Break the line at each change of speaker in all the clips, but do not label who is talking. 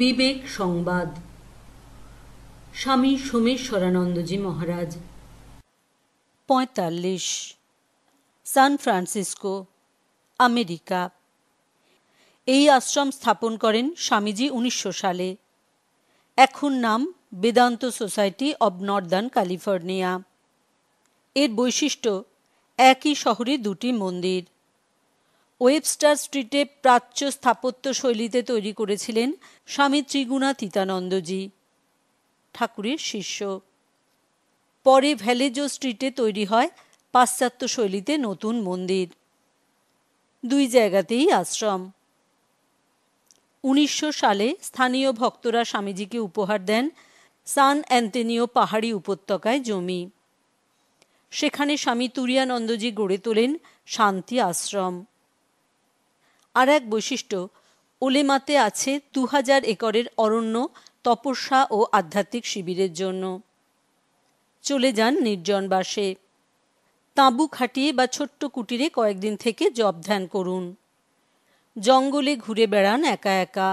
বিবেক সংবাদ স্বামী সোমেশ্বরানন্দজি মহারাজ পঁয়তাল্লিশ সান ফ্রান্সিসকো আমেরিকা এই আশ্রম স্থাপন করেন স্বামীজি উনিশশো সালে এখন নাম Vedanta society of northern California এর বৈশিষ্ট্য একই শহরে দুটি মন্দির ওয়েবস্টার স্ট্রিটে প্রাচ্য স্থাপত্য শৈলীতে তৈরি করেছিলেন স্বামী ত্রিগুণা তিতানন্দজি ঠাকুরের শিষ্য পরে ভ্যালেজো স্ট্রিটে তৈরি হয় পাশ্চাত্য শৈলীতে নতুন মন্দির দুই জায়গাতেই আশ্রম উনিশশো সালে স্থানীয় ভক্তরা স্বামীজিকে উপহার দেন সান অ্যান্তেনিও পাহাড়ি উপত্যকায় জমি সেখানে স্বামী তুরিয়ানন্দজি গড়ে তোলেন শান্তি আশ্রম আর এক বৈশিষ্ট্য ওলেমাতে আছে দু হাজার একরের অরণ্য তপস্যা ও আধ্যাত্মিক শিবিরের জন্য চলে যান নির্জন বাসে তাঁবু খাটিয়ে বা ছোট্ট কুটিরে কয়েকদিন থেকে জব ধ্যান করুন জঙ্গলে ঘুরে বেড়ান একা একা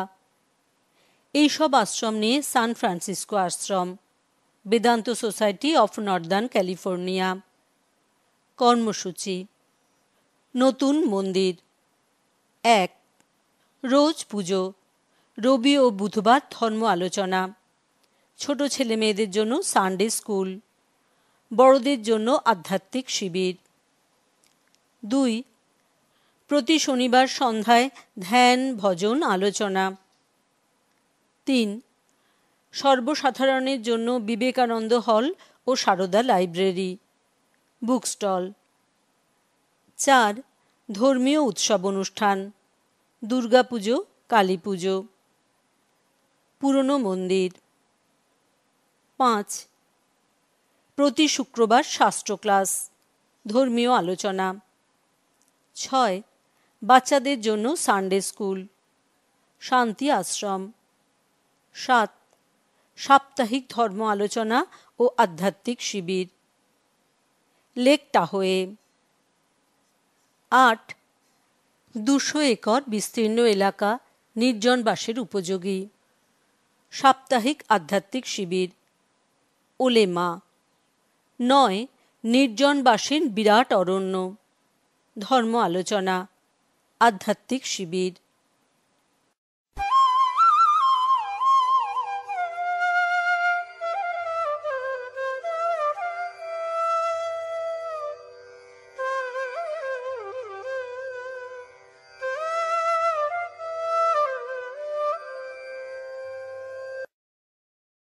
এইসব আশ্রম নিয়ে সান ফ্রান্সিসকো আশ্রম Vedanta society of northern California কর্মসূচি নতুন মন্দির এক রোজ পুজো রবি ও বুধবার ধর্ম আলোচনা ছোট ছেলে মেয়েদের জন্য সানডে স্কুল বড়দের জন্য আধ্যাত্মিক শিবির দুই প্রতি শনিবার সন্ধ্যায় ধ্যান ভজন আলোচনা তিন সর্বসাধারণের জন্য বিবেকানন্দ হল ও সারদা লাইব্রেরি বুক স্টল চার ধর্মীয় উৎসব অনুষ্ঠান দুর্গাপুজো কালী পুজো পুরনো মন্দির পাঁচ প্রতি শুক্রবার শাস্ত্র ক্লাস ধর্মীয় আলোচনা ছয় বাচ্চাদের জন্য সানডে স্কুল শান্তি আশ্রম সাত সাপ্তাহিক ধর্ম আলোচনা ও আধ্যাত্মিক শিবির লেক হয়ে আট দুশো একর বিস্তীর্ণ এলাকা বাসের উপযোগী সাপ্তাহিক আধ্যাত্মিক শিবির ওলেমা নয় নির্জনবাসীর বিরাট অরণ্য ধর্ম আলোচনা আধ্যাত্মিক শিবির